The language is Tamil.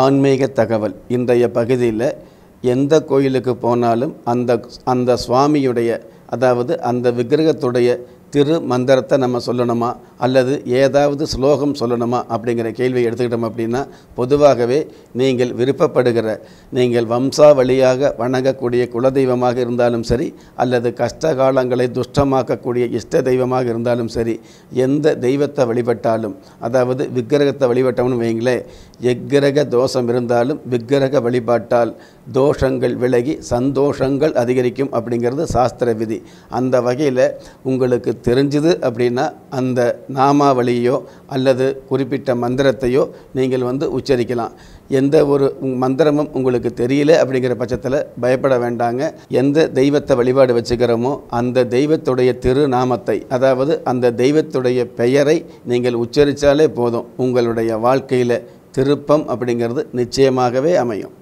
ஆன்மீக தகவல் இன்றைய பகுதியில் எந்த கோயிலுக்கு போனாலும் அந்த அந்த சுவாமியுடைய அதாவது அந்த விக்கிரகத்துடைய திரு மந்திரத்தை நம்ம சொல்லணுமா அல்லது ஏதாவது ஸ்லோகம் சொல்லணுமா அப்படிங்கிற கேள்வியை எடுத்துக்கிட்டோம் அப்படின்னா பொதுவாகவே நீங்கள் விருப்பப்படுகிற நீங்கள் வம்சா வழியாக வணங்கக்கூடிய குலதெய்வமாக இருந்தாலும் சரி அல்லது கஷ்ட காலங்களை துஷ்டமாக்கக்கூடிய இஷ்ட தெய்வமாக இருந்தாலும் சரி எந்த தெய்வத்தை வழிபட்டாலும் அதாவது விக்கிரகத்தை வழிபட்டோம்னு வைங்களேன் எக்கிரக தோஷம் இருந்தாலும் விக்கிரக வழிபாட்டால் தோஷங்கள் விலகி சந்தோஷங்கள் அதிகரிக்கும் அப்படிங்கிறது சாஸ்திர விதி அந்த வகையில் உங்களுக்கு தெரிஞ்சுது அப்படின்னா அந்த நாமாவளியோ அல்லது குறிப்பிட்ட மந்திரத்தையோ நீங்கள் வந்து உச்சரிக்கலாம் எந்த ஒரு மந்திரமும் உங்களுக்கு தெரியல அப்படிங்கிற பட்சத்தில் பயப்பட வேண்டாங்க எந்த தெய்வத்தை வழிபாடு வச்சுக்கிறோமோ அந்த தெய்வத்துடைய திருநாமத்தை அதாவது அந்த தெய்வத்துடைய பெயரை நீங்கள் உச்சரித்தாலே போதும் உங்களுடைய வாழ்க்கையில் திருப்பம் அப்படிங்கிறது நிச்சயமாகவே அமையும்